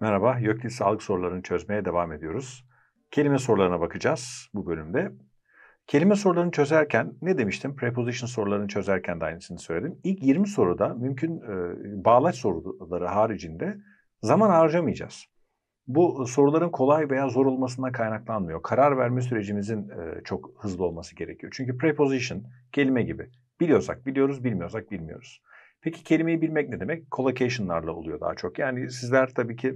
Merhaba, YÖKİL sağlık sorularını çözmeye devam ediyoruz. Kelime sorularına bakacağız bu bölümde. Kelime sorularını çözerken ne demiştim? Preposition sorularını çözerken de aynısını söyledim. İlk 20 soruda mümkün e, bağlaç soruları haricinde zaman harcamayacağız. Bu e, soruların kolay veya zor olmasına kaynaklanmıyor. Karar verme sürecimizin e, çok hızlı olması gerekiyor. Çünkü preposition kelime gibi. Biliyorsak biliyoruz, bilmiyorsak bilmiyoruz. Peki kelimeyi bilmek ne demek? Collocation'larla oluyor daha çok. Yani sizler tabii ki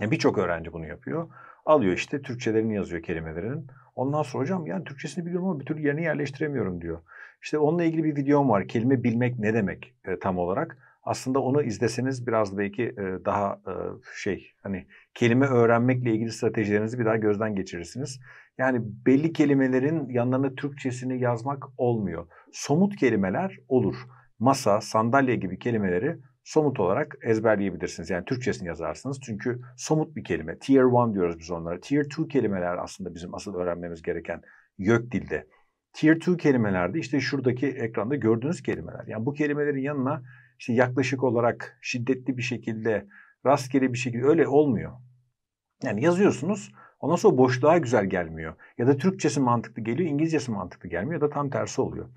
yani e, birçok öğrenci bunu yapıyor. Alıyor işte Türkçelerini yazıyor kelimelerinin. Ondan sonra hocam yani Türkçesini biliyorum ama bir türlü yerine yerleştiremiyorum diyor. İşte onunla ilgili bir videom var. Kelime bilmek ne demek e, tam olarak? Aslında onu izleseniz biraz belki e, daha e, şey hani kelime öğrenmekle ilgili stratejilerinizi bir daha gözden geçirirsiniz. Yani belli kelimelerin yanlarına Türkçesini yazmak olmuyor. Somut kelimeler olur masa, sandalye gibi kelimeleri somut olarak ezberleyebilirsiniz. Yani Türkçesini yazarsınız. Çünkü somut bir kelime. Tier 1 diyoruz biz onlara. Tier 2 kelimeler aslında bizim asıl öğrenmemiz gereken YÖK dilde. Tier 2 kelimelerde işte şuradaki ekranda gördüğünüz kelimeler. Yani bu kelimelerin yanına işte yaklaşık olarak şiddetli bir şekilde, rastgele bir şekilde öyle olmuyor. Yani yazıyorsunuz ondan sonra boşluğa güzel gelmiyor. Ya da Türkçesi mantıklı geliyor, İngilizcesi mantıklı gelmiyor ya da tam tersi oluyor.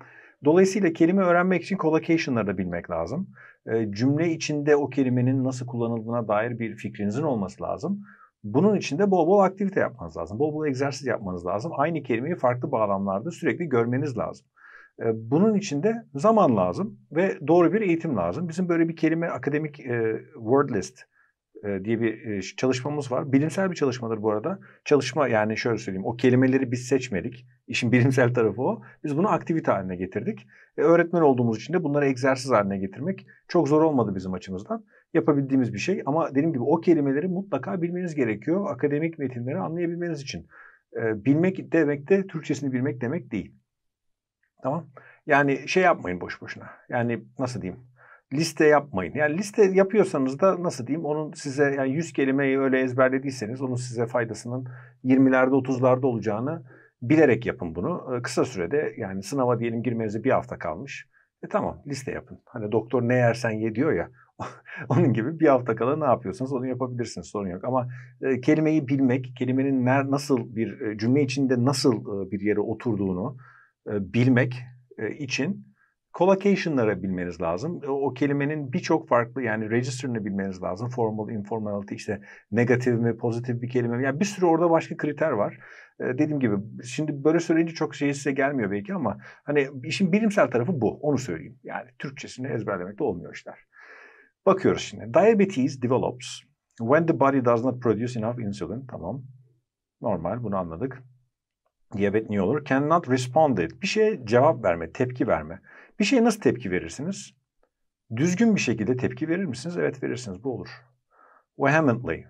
Dolayısıyla kelime öğrenmek için collocation'ları da bilmek lazım. E, cümle içinde o kelimenin nasıl kullanıldığına dair bir fikrinizin olması lazım. Bunun için de bol bol aktivite yapmanız lazım. Bol bol egzersiz yapmanız lazım. Aynı kelimeyi farklı bağlamlarda sürekli görmeniz lazım. Ee, bunun için de zaman lazım ve doğru bir eğitim lazım. Bizim böyle bir kelime akademik e, word list e, diye bir e, çalışmamız var. Bilimsel bir çalışmadır bu arada. Çalışma yani şöyle söyleyeyim o kelimeleri biz seçmedik. İşin bilimsel tarafı o. Biz bunu aktivite haline getirdik. E, öğretmen olduğumuz için de bunları egzersiz haline getirmek çok zor olmadı bizim açımızdan. Yapabildiğimiz bir şey ama dediğim gibi o kelimeleri mutlaka bilmeniz gerekiyor. Akademik metinleri anlayabilmeniz için. E, bilmek demek de Türkçesini bilmek demek değil. Tamam. Yani şey yapmayın boş boşuna. Yani nasıl diyeyim? liste yapmayın. Yani liste yapıyorsanız da nasıl diyeyim onun size yani 100 kelimeyi öyle ezberlediyseniz onun size faydasının 20'lerde 30'larda olacağını bilerek yapın bunu. Ee, kısa sürede yani sınava diyelim girmenize bir hafta kalmış. E tamam liste yapın. Hani doktor ne yersen ye diyor ya. onun gibi bir hafta kala ne yapıyorsanız onu yapabilirsiniz sorun yok. Ama e, kelimeyi bilmek, kelimenin ner, nasıl bir e, cümle içinde nasıl e, bir yere oturduğunu e, bilmek e, için collocation'lara bilmeniz lazım. E, o kelimenin birçok farklı yani register'ını bilmeniz lazım. Formal, informality işte negatif mi, pozitif bir kelime mi? Yani bir sürü orada başka kriter var. Ee, dediğim gibi şimdi böyle söyleyince çok şey size gelmiyor belki ama hani işin bilimsel tarafı bu. Onu söyleyeyim. Yani Türkçesini ezberlemek de olmuyor işler. Bakıyoruz şimdi. Diabetes develops when the body does not produce enough insulin. Tamam. Normal bunu anladık diyabet niye olur? Cannot respond it. Bir şeye cevap verme, tepki verme. Bir şeye nasıl tepki verirsiniz? Düzgün bir şekilde tepki verir misiniz? Evet verirsiniz. Bu olur. Vehemently.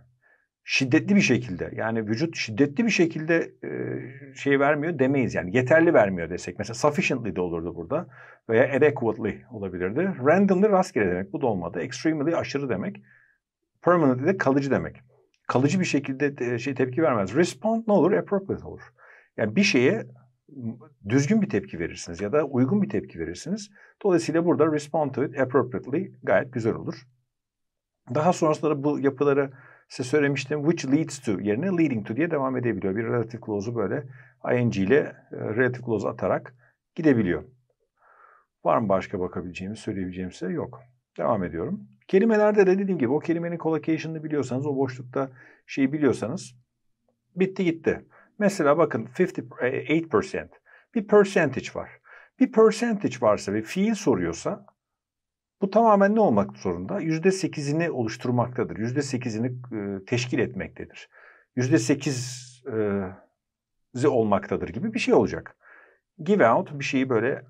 Şiddetli bir şekilde yani vücut şiddetli bir şekilde e, şey vermiyor demeyiz yani yeterli vermiyor desek. Mesela sufficiently de olurdu burada veya adequately olabilirdi. Randomly rastgele demek bu da olmadı. Extremely aşırı demek. Permanently de kalıcı demek. Kalıcı bir şekilde te, şey tepki vermez. Respond ne olur? Appropriate olur. Yani bir şeye düzgün bir tepki verirsiniz ya da uygun bir tepki verirsiniz. Dolayısıyla burada respond to it appropriately gayet güzel olur. Daha sonrasında da bu yapıları size söylemiştim. Which leads to yerine leading to diye devam edebiliyor. Bir relative clause'u böyle ing ile e, relative clause atarak gidebiliyor. Var mı başka bakabileceğimiz, söyleyebileceğim size? Şey? Yok. Devam ediyorum. Kelimelerde de dediğim gibi o kelimenin collocation'ını biliyorsanız, o boşlukta şeyi biliyorsanız bitti gitti. Mesela bakın 58% e, bir percentage var. Bir percentage varsa ve fiil soruyorsa bu tamamen ne olmak zorunda? %8'ini oluşturmaktadır. %8'ini e, teşkil etmektedir. %8'i e, olmaktadır gibi bir şey olacak. Give out bir şeyi böyle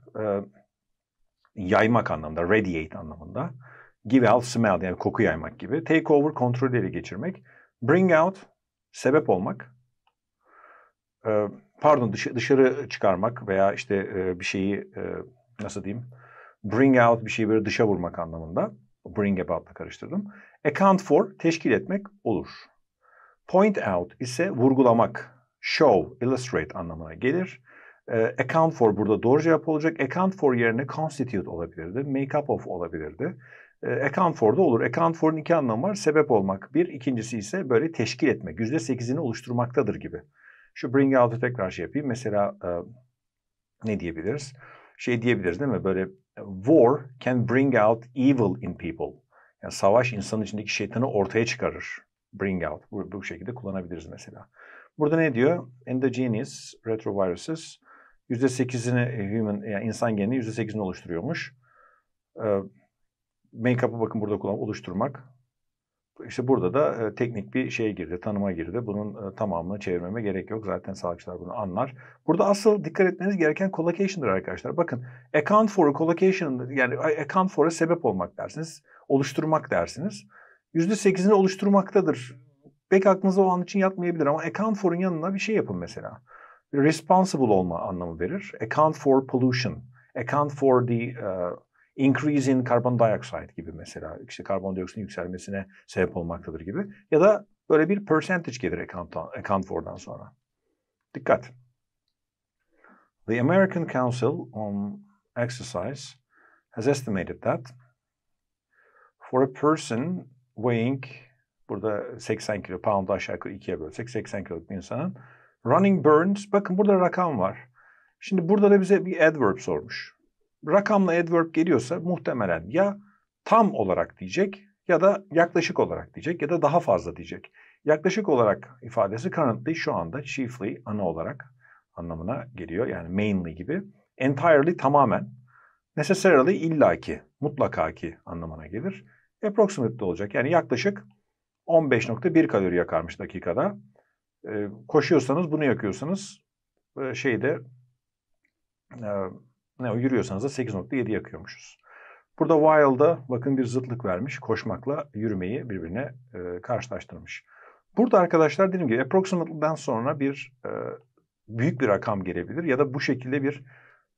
yaymak anlamında, radiate anlamında. Give out smell yani koku yaymak gibi. Take over kontrolü ele geçirmek. Bring out sebep olmak pardon dışarı, dışarı çıkarmak veya işte bir şeyi nasıl diyeyim bring out bir şeyi böyle dışa vurmak anlamında. Bring about'la karıştırdım. Account for teşkil etmek olur. Point out ise vurgulamak, show, illustrate anlamına gelir. account for burada doğru cevap olacak. Account for yerine constitute olabilirdi. Make up of olabilirdi. account for da olur. Account for'un iki anlamı var. Sebep olmak bir. ikincisi ise böyle teşkil etmek. sekizini oluşturmaktadır gibi. Şu bring out'u tekrar şey yapayım. Mesela e, ne diyebiliriz? Şey diyebiliriz değil mi? Böyle war can bring out evil in people. Yani savaş insanın içindeki şeytanı ortaya çıkarır. Bring out. Bu, bu şekilde kullanabiliriz mesela. Burada ne diyor? Endogenous retroviruses %8'ini e, human, yani insan genini %8'ini oluşturuyormuş. E, Make-up'ı bakın burada kullan oluşturmak. İşte burada da e, teknik bir şey girdi, tanıma girdi. Bunun e, tamamını çevirmeme gerek yok. Zaten sağlıkçılar bunu anlar. Burada asıl dikkat etmeniz gereken collocation'dır arkadaşlar. Bakın account for a collocation yani account for'a sebep olmak dersiniz. Oluşturmak dersiniz. %8'ini oluşturmaktadır. Belki aklınıza o an için yatmayabilir ama account for'un yanına bir şey yapın mesela. Responsible olma anlamı verir. Account for pollution. Account for the uh, increase in carbon dioxide gibi mesela işte karbondioksitin yükselmesine sebep olmaktadır gibi ya da böyle bir percentage gelir account, account for'dan sonra. Dikkat. The American Council on Exercise has estimated that for a person weighing burada 80 kilo pound'u aşağı yukarı ikiye bölsek 80 kilo bir insanın running burns bakın burada rakam var. Şimdi burada da bize bir adverb sormuş rakamla adverb geliyorsa muhtemelen ya tam olarak diyecek ya da yaklaşık olarak diyecek ya da daha fazla diyecek. Yaklaşık olarak ifadesi currently şu anda chiefly ana olarak anlamına geliyor. Yani mainly gibi. Entirely tamamen. Necessarily illaki, mutlaka ki anlamına gelir. Approximate de olacak. Yani yaklaşık 15.1 kalori yakarmış dakikada. Ee, koşuyorsanız bunu yakıyorsanız e, şeyde e, ne yürüyorsanız da 8.7 yakıyormuşuz. Burada while'da bakın bir zıtlık vermiş. Koşmakla yürümeyi birbirine e, karşılaştırmış. Burada arkadaşlar dediğim gibi approximately'den sonra bir e, büyük bir rakam gelebilir ya da bu şekilde bir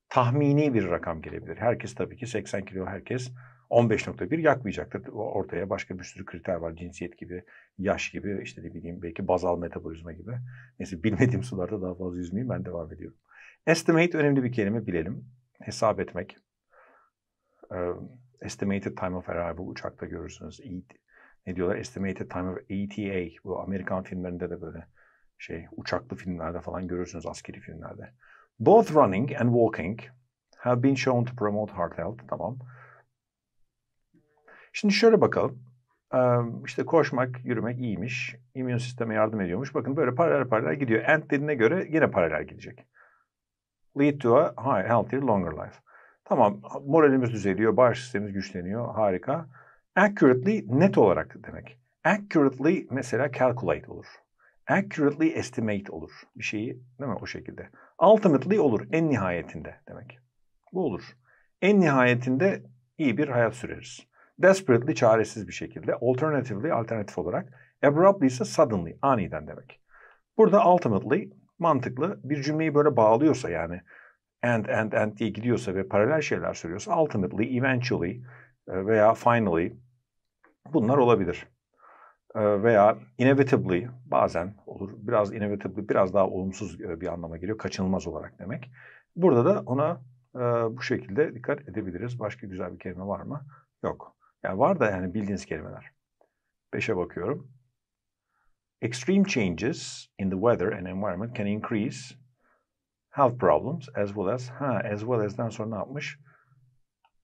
tahmini bir rakam gelebilir. Herkes tabii ki 80 kilo herkes 15.1 yakmayacaktır. Ortaya başka bir sürü kriter var. Cinsiyet gibi, yaş gibi, işte ne bileyim belki bazal metabolizma gibi. Neyse bilmediğim sularda daha fazla yüzmeyeyim ben devam ediyorum. Estimate önemli bir kelime bilelim hesap etmek. E, estimated time of arrival uçakta görürsünüz. E, ne diyorlar? Estimated time of ETA. Bu Amerikan filmlerinde de böyle şey uçaklı filmlerde falan görürsünüz askeri filmlerde. Both running and walking have been shown to promote heart health. Tamam. Şimdi şöyle bakalım. Ee, işte koşmak, yürümek iyiymiş. İmmün sisteme yardım ediyormuş. Bakın böyle paralel paralel gidiyor. End dediğine göre yine paralel gidecek lead to a high, healthier, longer life. Tamam moralimiz düzeliyor, bağış sistemimiz güçleniyor, harika. Accurately net olarak demek. Accurately mesela calculate olur. Accurately estimate olur. Bir şeyi değil mi o şekilde. Ultimately olur en nihayetinde demek. Bu olur. En nihayetinde iyi bir hayat süreriz. Desperately çaresiz bir şekilde. Alternatively alternatif olarak. Abruptly ise suddenly aniden demek. Burada ultimately mantıklı bir cümleyi böyle bağlıyorsa yani and and and diye gidiyorsa ve paralel şeyler söylüyorsa ultimately, eventually e, veya finally bunlar olabilir. E, veya inevitably bazen olur. Biraz inevitably biraz daha olumsuz e, bir anlama geliyor. Kaçınılmaz olarak demek. Burada da ona bu şekilde dikkat edebiliriz. Başka güzel bir kelime var mı? Yok. Yani var da yani bildiğiniz kelimeler. Beşe bakıyorum. Extreme changes in the weather and environment can increase health problems as well as ha as well as'dan sonra ne yapmış?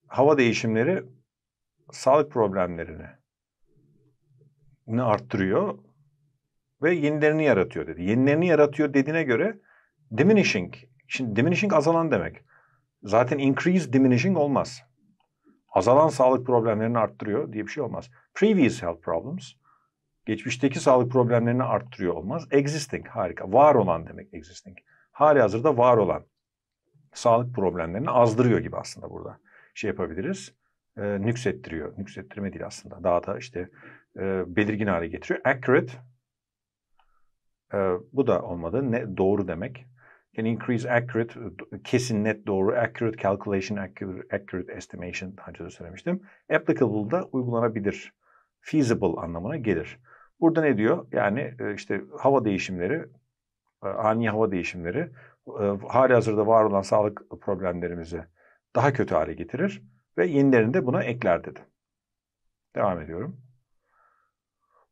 Hava değişimleri sağlık problemlerini ne arttırıyor ve yenilerini yaratıyor dedi. Yenilerini yaratıyor dediğine göre diminishing. Şimdi diminishing azalan demek. Zaten increase diminishing olmaz. Azalan sağlık problemlerini arttırıyor diye bir şey olmaz. Previous health problems geçmişteki sağlık problemlerini arttırıyor olmaz. Existing harika. Var olan demek existing. Hali hazırda var olan sağlık problemlerini azdırıyor gibi aslında burada. Şey yapabiliriz. E, nüksettiriyor. Nüksettirme değil aslında. Daha da işte e, belirgin hale getiriyor. Accurate. E, bu da olmadı. Ne, doğru demek. Can increase accurate, kesin net doğru, accurate calculation, accurate, accurate estimation daha önce de söylemiştim. Applicable da uygulanabilir feasible anlamına gelir. Burada ne diyor? Yani e, işte hava değişimleri, e, ani hava değişimleri e, hali hazırda var olan sağlık problemlerimizi daha kötü hale getirir ve yenilerini de buna ekler dedi. Devam ediyorum.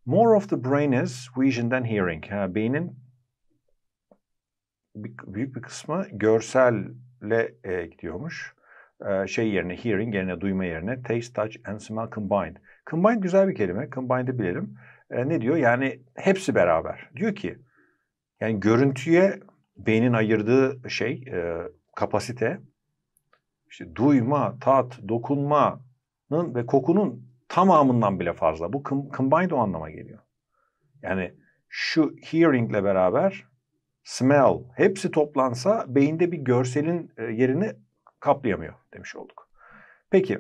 More of the brain is vision than hearing. Ha, beynin büyük bir kısmı görselle e, gidiyormuş. E, şey yerine, hearing yerine, duyma yerine taste, touch and smell combined. Combined güzel bir kelime. Combined'ı bilelim e, ne diyor? Yani hepsi beraber. Diyor ki yani görüntüye beynin ayırdığı şey, e, kapasite işte duyma, tat, dokunmanın ve kokunun tamamından bile fazla. Bu combined o anlama geliyor. Yani şu hearingle beraber smell hepsi toplansa beyinde bir görselin e, yerini kaplayamıyor demiş olduk. Peki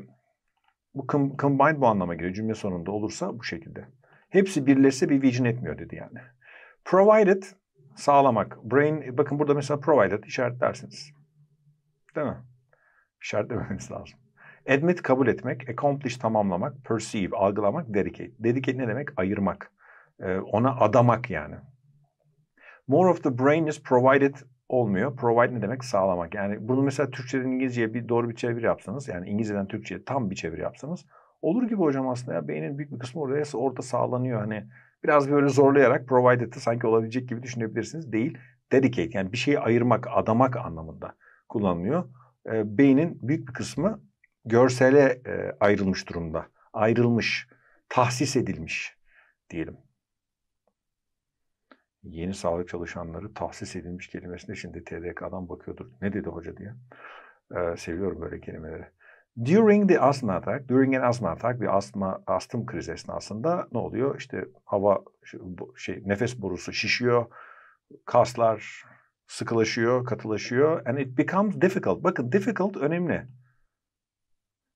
bu combined bu anlama geliyor. Cümle sonunda olursa bu şekilde. Hepsi birleşse bir vision etmiyor dedi yani. Provided sağlamak. Brain bakın burada mesela provided işaretlersiniz. Değil mi? İşaretlememiz lazım. Admit kabul etmek, accomplish tamamlamak, perceive algılamak, dedicate. Dedicate ne demek? Ayırmak. Ee, ona adamak yani. More of the brain is provided olmuyor. Provide ne demek? Sağlamak. Yani bunu mesela Türkçeden İngilizceye bir doğru bir çeviri yapsanız yani İngilizceden Türkçeye tam bir çeviri yapsanız Olur gibi hocam aslında ya beynin büyük bir kısmı oraya orada sağlanıyor hani biraz böyle zorlayarak provide etti sanki olabilecek gibi düşünebilirsiniz. Değil dedicate yani bir şeyi ayırmak, adamak anlamında kullanılıyor. E, beynin büyük bir kısmı görsele e, ayrılmış durumda. Ayrılmış, tahsis edilmiş diyelim. Yeni sağlık çalışanları tahsis edilmiş kelimesine şimdi TDK'dan bakıyordur. Ne dedi hoca diye. E, seviyorum böyle kelimeleri. During the asthma attack, during an asthma attack, bir astma astım krizi esnasında ne oluyor? İşte hava şey nefes borusu şişiyor, kaslar sıkılaşıyor, katılaşıyor and it becomes difficult. Bakın difficult önemli.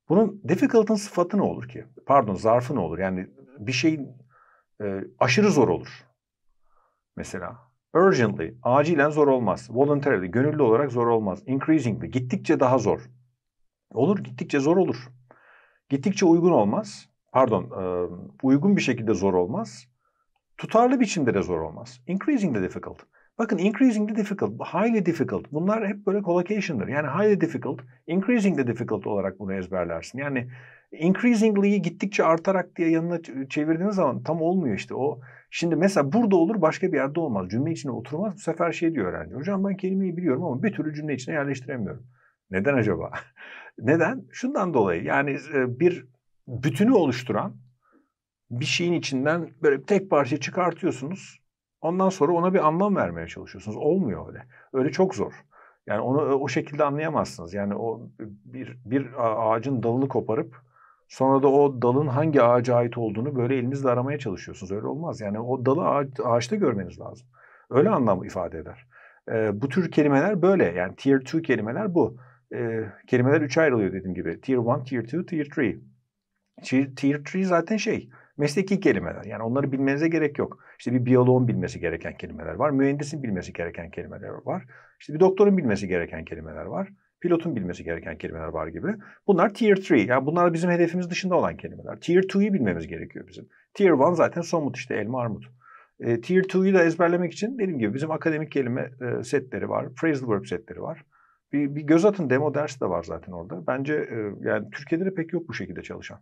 Bunun difficult'ın sıfatı ne olur ki? Pardon, zarfı ne olur? Yani bir şey e, aşırı zor olur. Mesela urgently, acilen zor olmaz. Voluntarily, gönüllü olarak zor olmaz. Increasingly, gittikçe daha zor. Olur gittikçe zor olur. Gittikçe uygun olmaz. Pardon uygun bir şekilde zor olmaz. Tutarlı biçimde de zor olmaz. Increasing the difficult. Bakın increasing the difficult, highly difficult bunlar hep böyle collocation'dır. Yani highly difficult, increasing the difficult olarak bunu ezberlersin. Yani increasingly'yi gittikçe artarak diye yanına çevirdiğiniz zaman tam olmuyor işte. O şimdi mesela burada olur başka bir yerde olmaz. Cümle içine oturmaz. Bu sefer şey diyor öğrenci. Hocam ben kelimeyi biliyorum ama bir türlü cümle içine yerleştiremiyorum. Neden acaba? Neden? Şundan dolayı yani e, bir bütünü oluşturan bir şeyin içinden böyle tek parça çıkartıyorsunuz. Ondan sonra ona bir anlam vermeye çalışıyorsunuz. Olmuyor öyle. Öyle çok zor. Yani onu e, o şekilde anlayamazsınız. Yani o bir bir ağacın dalını koparıp sonra da o dalın hangi ağaca ait olduğunu böyle elinizle aramaya çalışıyorsunuz. Öyle olmaz. Yani o dalı ağaç, ağaçta görmeniz lazım. Öyle anlam ifade eder. Ee, bu tür kelimeler böyle. Yani tier 2 kelimeler bu e, kelimeler üç ayrılıyor dediğim gibi. Tier 1, Tier 2, Tier 3. Tier, tier 3 zaten şey mesleki kelimeler. Yani onları bilmenize gerek yok. İşte bir biyoloğun bilmesi gereken kelimeler var. Mühendisin bilmesi gereken kelimeler var. İşte bir doktorun bilmesi gereken kelimeler var. Pilotun bilmesi gereken kelimeler var gibi. Bunlar Tier 3. Yani bunlar bizim hedefimiz dışında olan kelimeler. Tier 2'yi bilmemiz gerekiyor bizim. Tier 1 zaten somut işte elma armut. E, tier 2'yu da ezberlemek için dediğim gibi bizim akademik kelime e, setleri var. Phrasal verb setleri var. Bir, bir göz atın demo dersi de var zaten orada. Bence e, yani Türkiye'de de pek yok bu şekilde çalışan.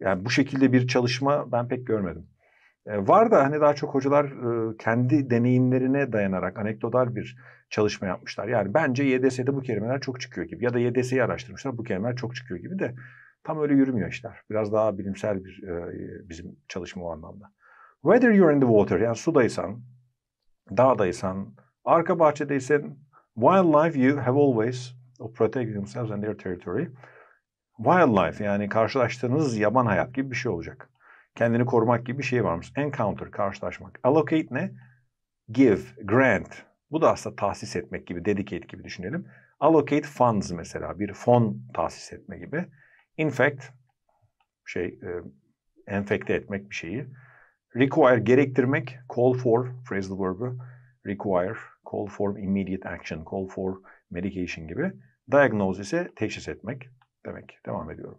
Yani bu şekilde bir çalışma ben pek görmedim. E, var da hani daha çok hocalar e, kendi deneyimlerine dayanarak anekdotal bir çalışma yapmışlar. Yani bence YDS'de bu kelimeler çok çıkıyor gibi ya da YDS'yi araştırmışlar bu kelimeler çok çıkıyor gibi de tam öyle yürümüyor işler. Biraz daha bilimsel bir e, bizim çalışma o anlamda. Whether you're in the water yani sudaysan, dağdaysan, arka bahçedeysen, Wildlife you have always or protect themselves and their territory. Wildlife yani karşılaştığınız yaban hayat gibi bir şey olacak. Kendini korumak gibi bir şey varmış. Encounter karşılaşmak. Allocate ne? Give, grant. Bu da aslında tahsis etmek gibi, dedicate gibi düşünelim. Allocate funds mesela bir fon tahsis etme gibi. Infect şey e, enfekte etmek bir şeyi. Require gerektirmek, call for phrasal verb'ı require call for immediate action, call for medication gibi. Diagnose ise teşhis etmek demek. Devam ediyorum.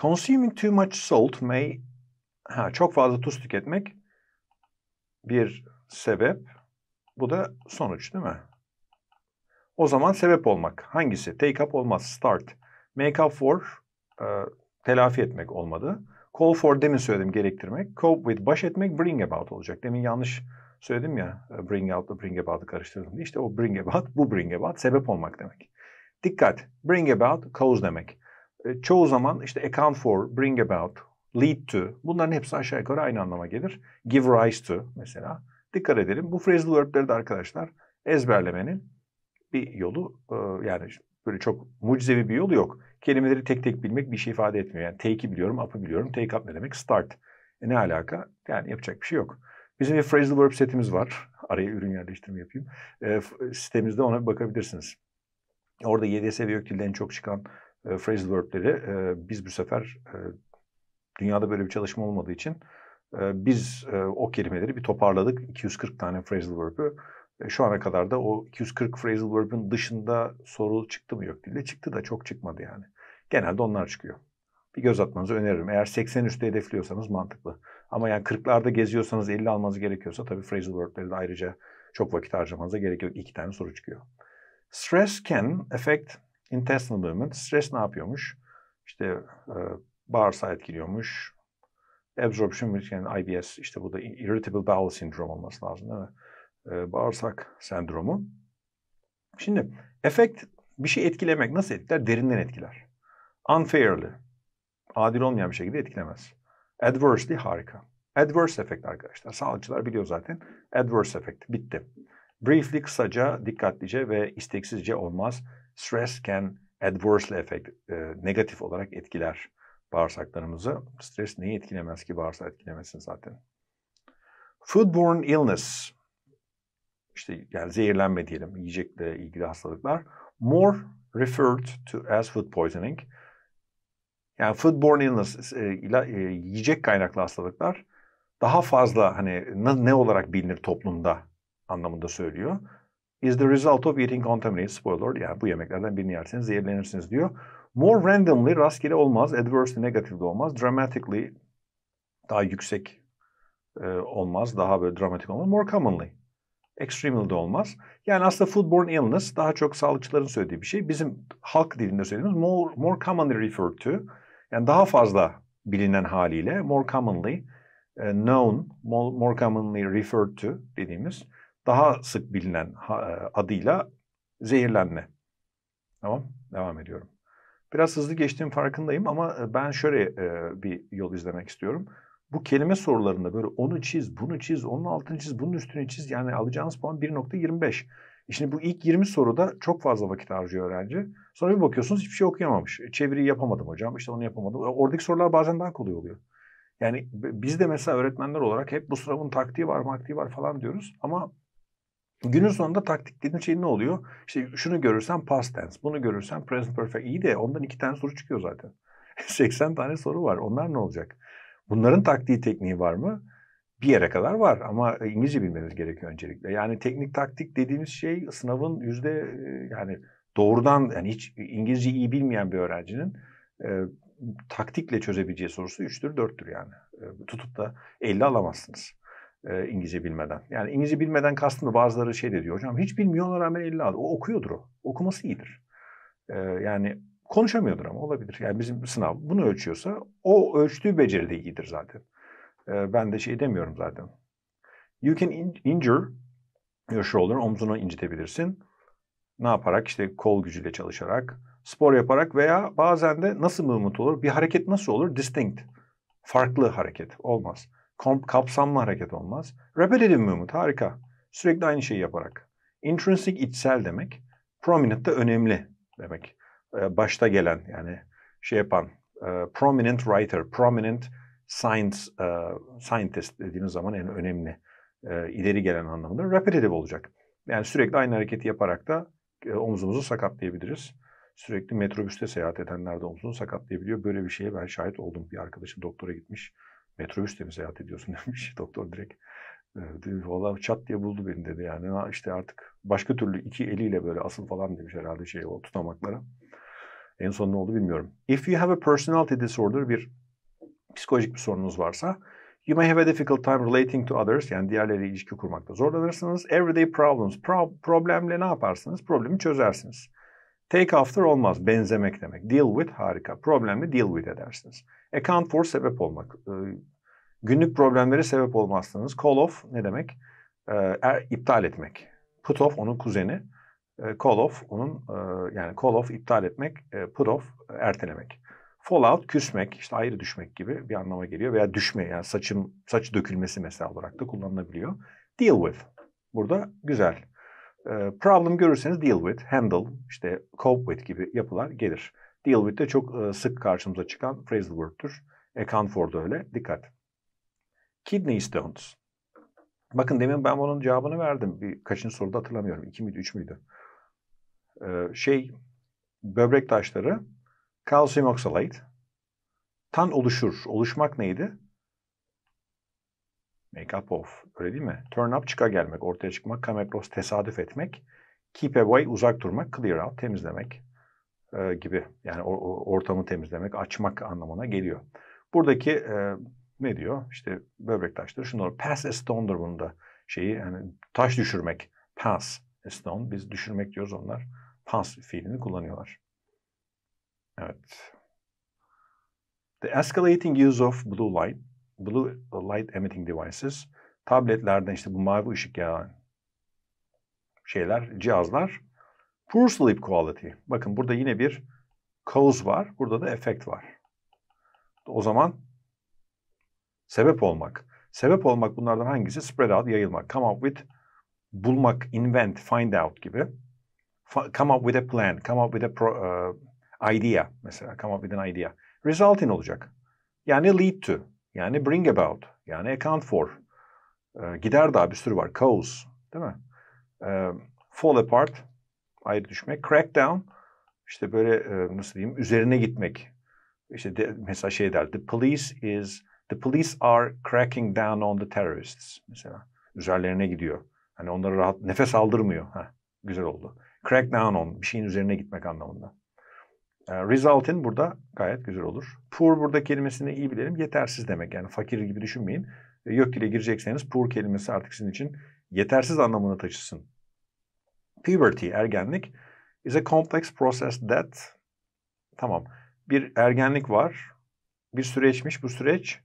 Consuming too much salt may ha, çok fazla tuz tüketmek bir sebep. Bu da sonuç değil mi? O zaman sebep olmak. Hangisi? Take up olmaz. Start. Make up for e, telafi etmek olmadı. Call for demin söyledim gerektirmek. Cope with baş etmek bring about olacak. Demin yanlış Söyledim ya e, bring out'la bring about'ı karıştırdım İşte o bring about bu bring about sebep olmak demek. Dikkat bring about cause demek. E, çoğu zaman işte account for, bring about, lead to bunların hepsi aşağı yukarı aynı anlama gelir. Give rise to mesela. Dikkat edelim bu phrasal verb'leri de arkadaşlar ezberlemenin bir yolu e, yani böyle çok mucizevi bir yolu yok. Kelimeleri tek tek bilmek bir şey ifade etmiyor. Yani take'i biliyorum, up'ı biliyorum. Take up ne demek? Start. E ne alaka? Yani yapacak bir şey yok. Bizim bir phrasal verb setimiz var. Araya ürün yerleştirme yapayım. E, sitemizde ona bir bakabilirsiniz. Orada YDS ve YÖK dilden çok çıkan e, phrasal verb'leri e, biz bu sefer e, dünyada böyle bir çalışma olmadığı için e, biz e, o kelimeleri bir toparladık. 240 tane phrasal verb'ü. E, şu ana kadar da o 240 phrasal verb'ün dışında soru çıktı mı YÖK dilde? Çıktı da çok çıkmadı yani. Genelde onlar çıkıyor. Bir göz atmanızı öneririm. Eğer 80 üstü hedefliyorsanız mantıklı. Ama yani 40'larda geziyorsanız 50 almanız gerekiyorsa tabii phrasal verb'leri de ayrıca çok vakit harcamanıza gerek yok. İki tane soru çıkıyor. Stress can affect intestinal movement. Stres ne yapıyormuş? İşte e, bağırsağı etkiliyormuş. Absorption yani IBS işte bu da irritable bowel syndrome olması lazım değil mi? E, bağırsak sendromu. Şimdi effect bir şey etkilemek nasıl etkiler? Derinden etkiler. Unfairly. Adil olmayan bir şekilde etkilemez. Adversely harika. Adverse effect arkadaşlar. Sağlıkçılar biliyor zaten. Adverse effect bitti. Briefly kısaca, dikkatlice ve isteksizce olmaz. Stress can adversely effect e, negatif olarak etkiler bağırsaklarımızı. Stres neyi etkilemez ki bağırsak etkilemesin zaten. Foodborne illness işte yani zehirlenme diyelim yiyecekle ilgili hastalıklar more referred to as food poisoning yani foodborne illness, e, ila, e, yiyecek kaynaklı hastalıklar daha fazla hani ne, ne olarak bilinir toplumda anlamında söylüyor. Is the result of eating contaminated spoiler. Yani bu yemeklerden birini yerseniz zehirlenirsiniz diyor. More randomly rastgele olmaz. Adversely negatif de olmaz. Dramatically daha yüksek e, olmaz. Daha böyle dramatik olmaz. More commonly. Extremely de olmaz. Yani aslında foodborne illness daha çok sağlıkçıların söylediği bir şey. Bizim halk dilinde söylediğimiz more, more commonly referred to yani daha fazla bilinen haliyle more commonly e, known, more commonly referred to dediğimiz daha sık bilinen e, adıyla zehirlenme. Tamam, devam ediyorum. Biraz hızlı geçtiğim farkındayım ama e, ben şöyle bir yol izlemek istiyorum. Bu kelime sorularında böyle onu çiz, bunu çiz, onun altını çiz, bunun üstünü çiz. Yani alacağınız puan 1.25. Şimdi bu ilk 20 soruda çok fazla vakit harcıyor öğrenci. Sonra bir bakıyorsunuz hiçbir şey okuyamamış. E, çeviriyi yapamadım hocam, işte onu yapamadım. E, oradaki sorular bazen daha kolay oluyor. Yani biz de mesela öğretmenler olarak hep bu sınavın taktiği var, maktiği var falan diyoruz. Ama günün sonunda taktik dediğim şey ne oluyor? İşte şunu görürsen past tense, bunu görürsen present perfect. İyi de ondan iki tane soru çıkıyor zaten. 80 tane soru var. Onlar ne olacak? Bunların taktiği tekniği var mı? bir yere kadar var ama e, İngilizce bilmeniz gerekiyor öncelikle. Yani teknik taktik dediğimiz şey sınavın yüzde e, yani doğrudan yani hiç İngilizce iyi bilmeyen bir öğrencinin e, taktikle çözebileceği sorusu üçtür dörttür yani. E, tutup da 50 alamazsınız e, İngilizce bilmeden. Yani İngilizce bilmeden kastım da bazıları şey de diyor hocam hiç bilmiyorlar rağmen 50 aldı. O okuyordur o. Okuması iyidir. E, yani konuşamıyordur ama olabilir. Yani bizim sınav bunu ölçüyorsa o ölçtüğü beceride iyidir zaten e, ben de şey demiyorum zaten. You can injure your shoulder, omzunu incitebilirsin. Ne yaparak? işte kol gücüyle çalışarak, spor yaparak veya bazen de nasıl movement olur? Bir hareket nasıl olur? Distinct. Farklı hareket olmaz. Komp kapsamlı hareket olmaz. Repetitive movement harika. Sürekli aynı şeyi yaparak. Intrinsic içsel demek. Prominent de önemli demek. Ee, başta gelen yani şey yapan. E, prominent writer, prominent science e, scientist dediğiniz zaman en önemli e, ileri gelen anlamında repetitive olacak. Yani sürekli aynı hareketi yaparak da e, omzumuzu sakatlayabiliriz. Sürekli metrobüste seyahat edenler de omzunu sakatlayabiliyor. Böyle bir şeye ben şahit oldum. Bir arkadaşım doktora gitmiş. Metrobüste mi seyahat ediyorsun demiş doktor direkt. Dedi, Vallahi çat diye buldu beni dedi yani. işte artık başka türlü iki eliyle böyle asıl falan demiş herhalde şey o tutamaklara. En son ne oldu bilmiyorum. If you have a personality disorder bir psikolojik bir sorununuz varsa You may have a difficult time relating to others. Yani diğerleriyle ilişki kurmakta zorlanırsınız. Everyday problems. Pro- problemle ne yaparsınız? Problemi çözersiniz. Take after olmaz. Benzemek demek. Deal with harika. problemi deal with edersiniz. Account for sebep olmak. Ee, günlük problemlere sebep olmazsınız. Call off ne demek? Ee, er, iptal etmek. Put off onun kuzeni. Ee, call off onun e, yani call off iptal etmek. Ee, put off ertelemek. Fallout küsmek, işte ayrı düşmek gibi bir anlama geliyor veya düşme yani saçın saç dökülmesi mesela olarak da kullanılabiliyor. Deal with burada güzel. E, problem görürseniz deal with, handle, işte cope with gibi yapılar gelir. Deal with de çok e, sık karşımıza çıkan phrasal verb'tür. Account e, for da öyle. Dikkat. Kidney stones. Bakın demin ben onun cevabını verdim. Bir kaçıncı soruda hatırlamıyorum. İki miydi, üç müydü? Ee, şey, böbrek taşları Kalsiyum oksalayt. Tan oluşur. Oluşmak neydi? Make up of. Öyle değil mi? Turn up çıka gelmek, ortaya çıkmak, come across tesadüf etmek, keep away uzak durmak, clear out temizlemek e, gibi. Yani o, o, ortamı temizlemek, açmak anlamına geliyor. Buradaki e, ne diyor? İşte böbrek taşları şunlar. Pass a stone'dur bunun da şeyi yani taş düşürmek. Pass a stone. Biz düşürmek diyoruz onlar. Pass fiilini kullanıyorlar. Evet. The escalating use of blue light, blue light emitting devices, tabletlerden işte bu mavi ışık yayan şeyler, cihazlar. Poor sleep quality. Bakın burada yine bir cause var, burada da efekt var. O zaman sebep olmak. Sebep olmak bunlardan hangisi? Spread out, yayılmak. Come up with, bulmak, invent, find out gibi. Come up with a plan, come up with a pro, uh, Idea mesela. Come up with an idea. Result in olacak. Yani lead to. Yani bring about. Yani account for. E, gider daha bir sürü var. Cause. Değil mi? E, fall apart. Ayrı düşmek. Crack down, İşte böyle e, nasıl diyeyim üzerine gitmek. İşte de, mesela şey der. The police is The police are cracking down on the terrorists. Mesela üzerlerine gidiyor. Hani onları rahat nefes aldırmıyor. Heh, güzel oldu. Crack down on bir şeyin üzerine gitmek anlamında. Ee, result'in burada gayet güzel olur. Poor burada kelimesini iyi bilelim. Yetersiz demek yani fakir gibi düşünmeyin. Ee, yok dile girecekseniz poor kelimesi artık sizin için yetersiz anlamına taşısın. Puberty, ergenlik is a complex process that tamam bir ergenlik var. Bir süreçmiş bu süreç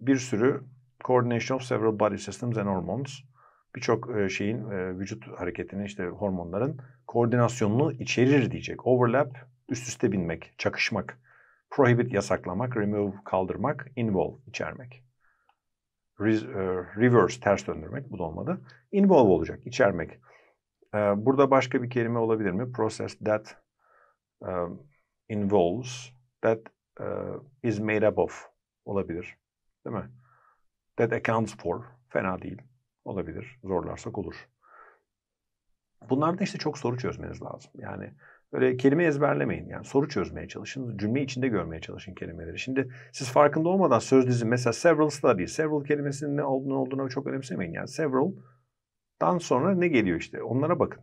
bir sürü coordination of several body systems and hormones birçok e, şeyin e, vücut hareketini işte hormonların koordinasyonunu içerir diyecek. Overlap üst üste binmek, çakışmak, prohibit yasaklamak, remove kaldırmak, involve içermek. E, reverse ters döndürmek bu da olmadı. Involve olacak, içermek. E, burada başka bir kelime olabilir mi? Process that e, involves, that is made up of olabilir. Değil mi? That accounts for. Fena değil. Olabilir. Zorlarsak olur. Bunlarda işte çok soru çözmeniz lazım. Yani Böyle kelime ezberlemeyin. Yani soru çözmeye çalışın. Cümle içinde görmeye çalışın kelimeleri. Şimdi siz farkında olmadan söz dizi mesela several study. Several kelimesinin ne olduğunu, olduğunu çok önemsemeyin. Yani several'dan sonra ne geliyor işte onlara bakın.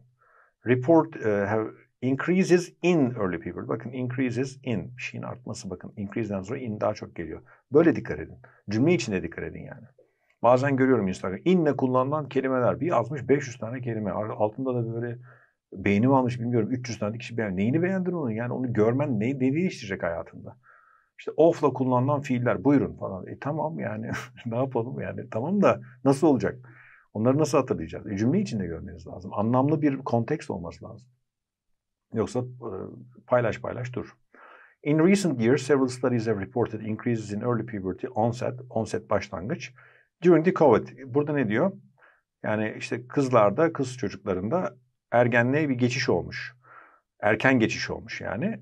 Report uh, have increases in early people. Bakın increases in. Bir şeyin artması bakın. Increase'den sonra in daha çok geliyor. Böyle dikkat edin. Cümle içinde dikkat edin yani. Bazen görüyorum Instagram. In'le kullanılan kelimeler. Bir yazmış 500 tane kelime. Altında da böyle beğeni mi almış bilmiyorum 300 tane kişi beğen. Neyini beğendin onu Yani onu görmen neyi ne değiştirecek hayatında? İşte off'la kullanılan fiiller buyurun falan. E tamam yani ne yapalım yani tamam da nasıl olacak? Onları nasıl hatırlayacağız? E, cümle içinde görmeniz lazım. Anlamlı bir konteks olması lazım. Yoksa e, paylaş paylaş dur. In recent years, several studies have reported increases in early puberty onset, onset başlangıç, during the COVID. Burada ne diyor? Yani işte kızlarda, kız çocuklarında ergenliğe bir geçiş olmuş. Erken geçiş olmuş yani.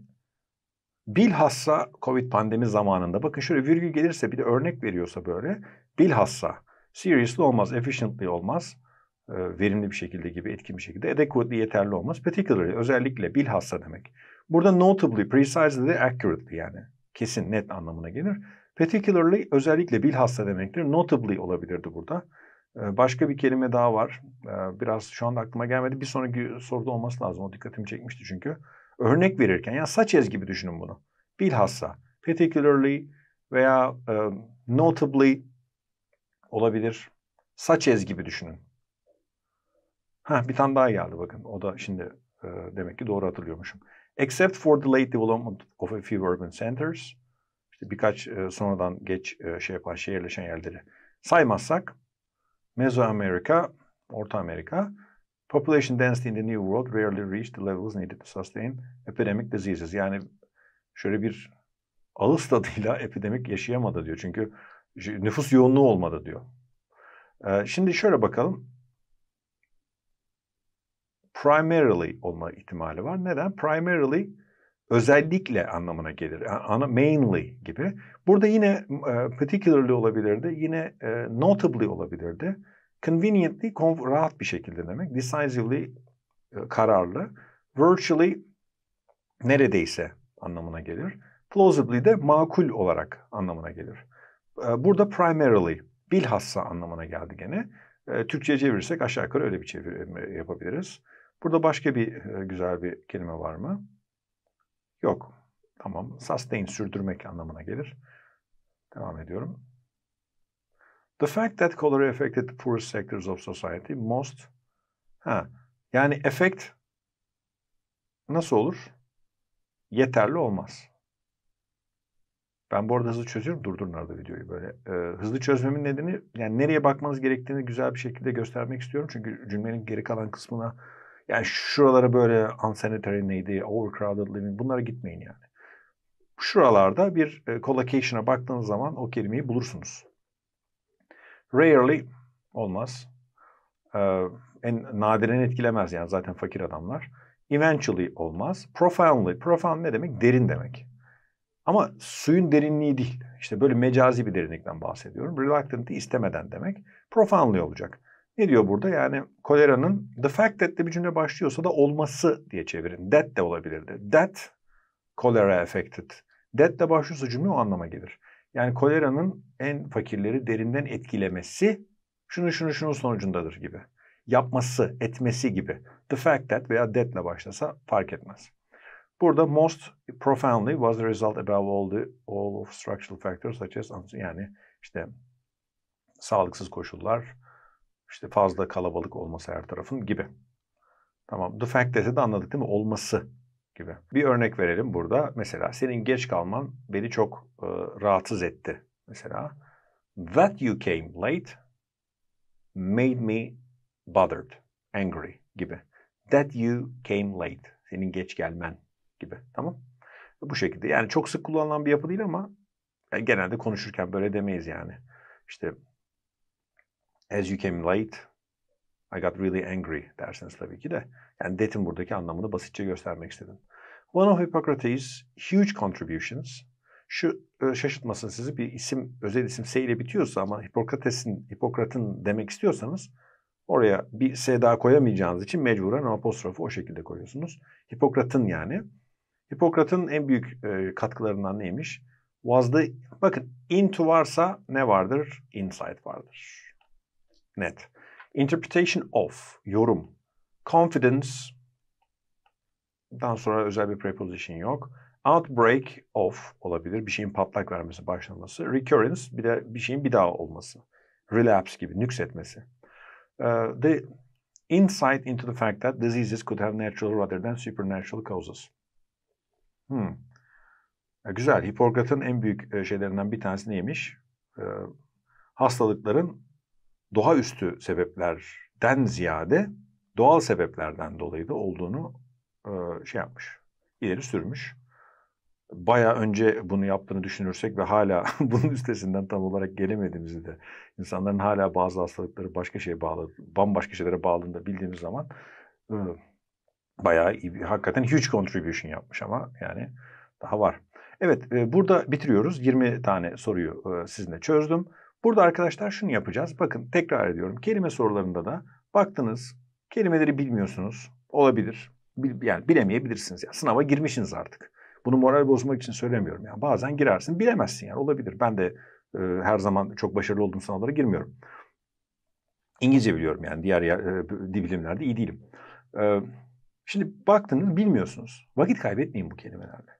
Bilhassa Covid pandemi zamanında bakın şöyle virgül gelirse bir de örnek veriyorsa böyle bilhassa seriously olmaz, efficiently olmaz e, verimli bir şekilde gibi etkin bir şekilde adequately yeterli olmaz. Particularly özellikle bilhassa demek. Burada notably, precisely de accurately yani kesin net anlamına gelir. Particularly özellikle bilhassa demektir. Notably olabilirdi burada. Başka bir kelime daha var. Biraz şu anda aklıma gelmedi. Bir sonraki soruda olması lazım. O dikkatimi çekmişti çünkü. Örnek verirken yani saç ez gibi düşünün bunu. Bilhassa particularly veya notably olabilir. Saç ez gibi düşünün. Ha bir tane daha geldi bakın. O da şimdi demek ki doğru hatırlıyormuşum. Except for the late development of a few urban centers. İşte birkaç sonradan geç şey yapan şehirleşen yerleri saymazsak Mesoamerika, Orta Amerika, population density in the New World rarely reached the levels needed to sustain epidemic diseases. Yani şöyle bir ağız tadıyla epidemik yaşayamadı diyor. Çünkü nüfus yoğunluğu olmadı diyor. Ee, şimdi şöyle bakalım. Primarily olma ihtimali var. Neden? Primarily özellikle anlamına gelir. ana mainly gibi. Burada yine e, particularly olabilirdi. Yine e, notably olabilirdi. Conveniently rahat bir şekilde demek. Decisively e, kararlı. Virtually neredeyse anlamına gelir. Plausibly de makul olarak anlamına gelir. Burada primarily bilhassa anlamına geldi gene. Türkçe'ye çevirirsek aşağı yukarı öyle bir çeviri yapabiliriz. Burada başka bir güzel bir kelime var mı? Yok. Tamam. Sustain sürdürmek anlamına gelir. Devam ediyorum. The fact that color affected the poor sectors of society most ha yani efekt nasıl olur? Yeterli olmaz. Ben bu arada hızlı çözüyorum. Durdurun arada videoyu böyle. Ee, hızlı çözmemin nedeni yani nereye bakmanız gerektiğini güzel bir şekilde göstermek istiyorum. Çünkü cümlenin geri kalan kısmına yani şuralara böyle unsanitary neydi, overcrowded living bunlara gitmeyin yani. Şuralarda bir e, collocation'a baktığınız zaman o kelimeyi bulursunuz. Rarely olmaz. Ee, en nadiren etkilemez yani zaten fakir adamlar. Eventually olmaz. Profoundly. Profound ne demek? Derin demek. Ama suyun derinliği değil. İşte böyle mecazi bir derinlikten bahsediyorum. Reluctantly istemeden demek. Profoundly olacak. Ne diyor burada? Yani koleranın the fact that de bir cümle başlıyorsa da olması diye çevirin. That de olabilirdi. That cholera affected. That de başlıyorsa cümle o anlama gelir. Yani koleranın en fakirleri derinden etkilemesi şunu şunu şunun sonucundadır gibi. Yapması, etmesi gibi. The fact that veya that ile başlasa fark etmez. Burada most profoundly was the result above all the all of structural factors such as yani işte sağlıksız koşullar, işte fazla kalabalık olması her tarafın gibi. Tamam. The fact that'i de anladık değil mi? Olması gibi. Bir örnek verelim burada. Mesela senin geç kalman beni çok e, rahatsız etti. Mesela that you came late made me bothered, angry gibi. That you came late. Senin geç gelmen gibi. Tamam? Bu şekilde. Yani çok sık kullanılan bir yapı değil ama yani e, genelde konuşurken böyle demeyiz yani. İşte As you came late, I got really angry dersiniz tabii ki de. Yani detin buradaki anlamını basitçe göstermek istedim. One of Hippocrates' huge contributions, şu e, şaşırtmasın sizi bir isim, özel isim S ile bitiyorsa ama Hipokrates'in, Hipokrat'ın demek istiyorsanız oraya bir S daha koyamayacağınız için mecburen apostrofu o şekilde koyuyorsunuz. Hipokrat'ın yani. Hipokrat'ın en büyük e, katkılarından neymiş? Was the, bakın into varsa ne vardır? Insight vardır net. Interpretation of, yorum. Confidence, Daha sonra özel bir preposition yok. Outbreak of olabilir. Bir şeyin patlak vermesi, başlaması. Recurrence, bir de bir şeyin bir daha olması. Relapse gibi, nüksetmesi. Uh, the insight into the fact that diseases could have natural rather than supernatural causes. Hmm. E, güzel. Hipokrat'ın en büyük şeylerinden bir tanesi neymiş? Ee, hastalıkların doğaüstü sebeplerden ziyade doğal sebeplerden dolayı da olduğunu e, şey yapmış, ileri sürmüş. Baya önce bunu yaptığını düşünürsek ve hala bunun üstesinden tam olarak gelemediğimizi de insanların hala bazı hastalıkları başka şeye bağlı, bambaşka şeylere bağlılığını bildiğimiz zaman e, bayağı iyi, hakikaten huge contribution yapmış ama yani daha var. Evet e, burada bitiriyoruz. 20 tane soruyu e, sizinle çözdüm. Burada arkadaşlar şunu yapacağız. Bakın tekrar ediyorum. Kelime sorularında da baktınız kelimeleri bilmiyorsunuz. Olabilir. yani bilemeyebilirsiniz. Yani sınava girmişsiniz artık. Bunu moral bozmak için söylemiyorum. Yani bazen girersin bilemezsin yani olabilir. Ben de e, her zaman çok başarılı olduğum sınavlara girmiyorum. İngilizce biliyorum yani diğer e, bilimlerde iyi değilim. E, şimdi baktınız bilmiyorsunuz. Vakit kaybetmeyin bu kelimelerle.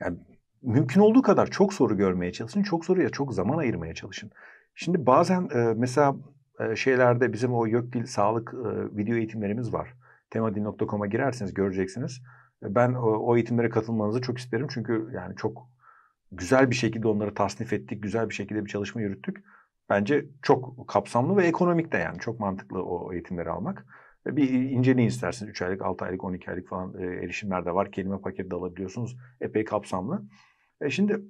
Yani mümkün olduğu kadar çok soru görmeye çalışın. Çok soruya çok zaman ayırmaya çalışın. Şimdi bazen e, mesela e, şeylerde bizim o YÖKDİL sağlık e, video eğitimlerimiz var. Temadil.com'a girerseniz göreceksiniz. E, ben o, o eğitimlere katılmanızı çok isterim. Çünkü yani çok güzel bir şekilde onları tasnif ettik. Güzel bir şekilde bir çalışma yürüttük. Bence çok kapsamlı ve ekonomik de yani. Çok mantıklı o eğitimleri almak. E, bir inceleyin istersiniz? 3 aylık, 6 aylık, 12 aylık falan e, erişimler de var. Kelime paketi de alabiliyorsunuz. Epey kapsamlı. E şimdi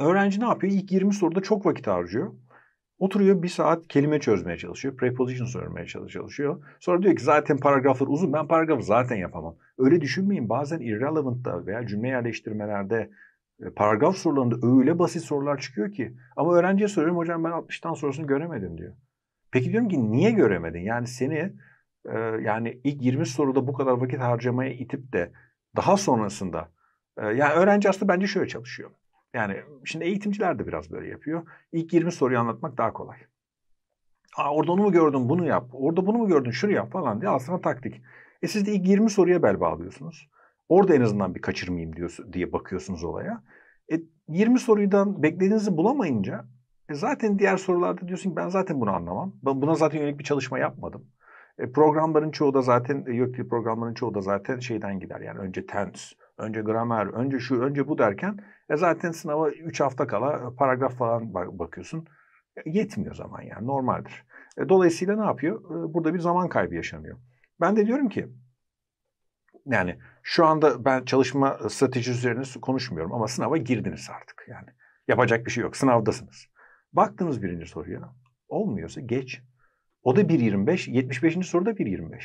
öğrenci ne yapıyor? İlk 20 soruda çok vakit harcıyor. Oturuyor bir saat kelime çözmeye çalışıyor. Preposition sormaya çalışıyor. Sonra diyor ki zaten paragraflar uzun. Ben paragrafı zaten yapamam. Öyle düşünmeyin. Bazen irrelevant'ta veya cümle yerleştirmelerde e, paragraf sorularında öyle basit sorular çıkıyor ki. Ama öğrenciye soruyorum hocam ben 60'tan sonrasını göremedim diyor. Peki diyorum ki niye göremedin? Yani seni e, yani ilk 20 soruda bu kadar vakit harcamaya itip de daha sonrasında ee, yani öğrenci aslında bence şöyle çalışıyor. Yani şimdi eğitimciler de biraz böyle yapıyor. İlk 20 soruyu anlatmak daha kolay. Aa, orada onu mu gördün bunu yap. Orada bunu mu gördün şunu yap falan diye aslında taktik. E siz de ilk 20 soruya bel bağlıyorsunuz. Orada en azından bir kaçırmayayım diyorsun, diye bakıyorsunuz olaya. E, 20 soruydan beklediğinizi bulamayınca e, zaten diğer sorularda diyorsun ki ben zaten bunu anlamam. Ben buna zaten yönelik bir çalışma yapmadım. E, programların çoğu da zaten, e, yok programların çoğu da zaten şeyden gider. Yani önce tense, önce gramer, önce şu, önce bu derken e zaten sınava 3 hafta kala e, paragraf falan bakıyorsun. E, yetmiyor zaman yani normaldir. E, dolayısıyla ne yapıyor? burada bir zaman kaybı yaşanıyor. Ben de diyorum ki yani şu anda ben çalışma stratejisi üzerine konuşmuyorum ama sınava girdiniz artık yani. Yapacak bir şey yok. Sınavdasınız. Baktınız birinci soruya. Olmuyorsa geç. O da 1.25. 75. soruda 1.25.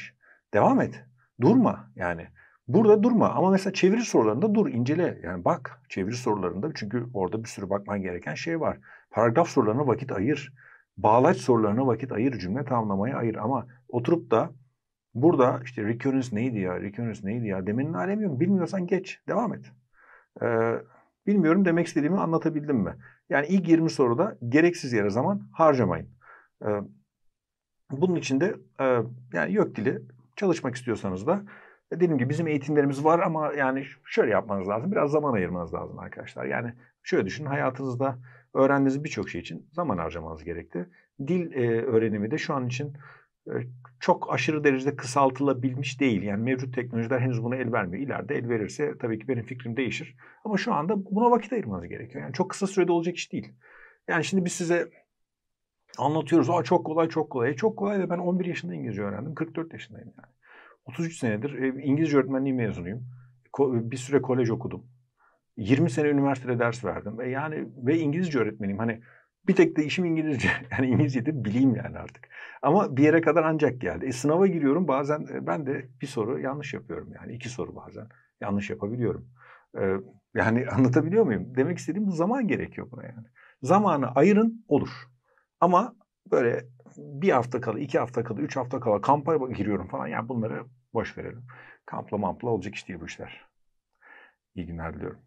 Devam et. Durma yani. Burada durma ama mesela çeviri sorularında dur incele. Yani bak çeviri sorularında çünkü orada bir sürü bakman gereken şey var. Paragraf sorularına vakit ayır. Bağlaç sorularına vakit ayır. Cümle tamamlamaya ayır ama oturup da burada işte recurrence neydi ya, recurrence neydi ya demenin alemi yok. Bilmiyorsan geç, devam et. Ee, bilmiyorum demek istediğimi anlatabildim mi? Yani ilk 20 soruda gereksiz yere zaman harcamayın. Ee, bunun için de e, yani yok dili çalışmak istiyorsanız da Dediğim gibi bizim eğitimlerimiz var ama yani şöyle yapmanız lazım. Biraz zaman ayırmanız lazım arkadaşlar. Yani şöyle düşünün hayatınızda öğrendiğiniz birçok şey için zaman harcamanız gerekti. Dil e, öğrenimi de şu an için e, çok aşırı derecede kısaltılabilmiş değil. Yani mevcut teknolojiler henüz buna el vermiyor. İleride el verirse tabii ki benim fikrim değişir. Ama şu anda buna vakit ayırmanız gerekiyor. Yani çok kısa sürede olacak iş değil. Yani şimdi biz size anlatıyoruz. Aa çok kolay çok kolay. E, çok kolay da ben 11 yaşında İngilizce öğrendim. 44 yaşındayım yani. 33 senedir e, İngilizce öğretmenliği mezunuyum. E, bir süre kolej okudum. 20 sene üniversitede ders verdim. E yani ve İngilizce öğretmeniyim. Hani bir tek de işim İngilizce. Yani İngilizce de bileyim yani artık. Ama bir yere kadar ancak geldi. E sınava giriyorum bazen e, ben de bir soru yanlış yapıyorum yani. iki soru bazen yanlış yapabiliyorum. E, yani anlatabiliyor muyum? Demek istediğim bu zaman gerekiyor buna yani. Zamanı ayırın olur. Ama böyle bir hafta kala, iki hafta kala, üç hafta kala kampaya giriyorum falan. Yani bunları Boş verelim. Kampla mampla olacak iş değil bu işler. İyi günler diliyorum.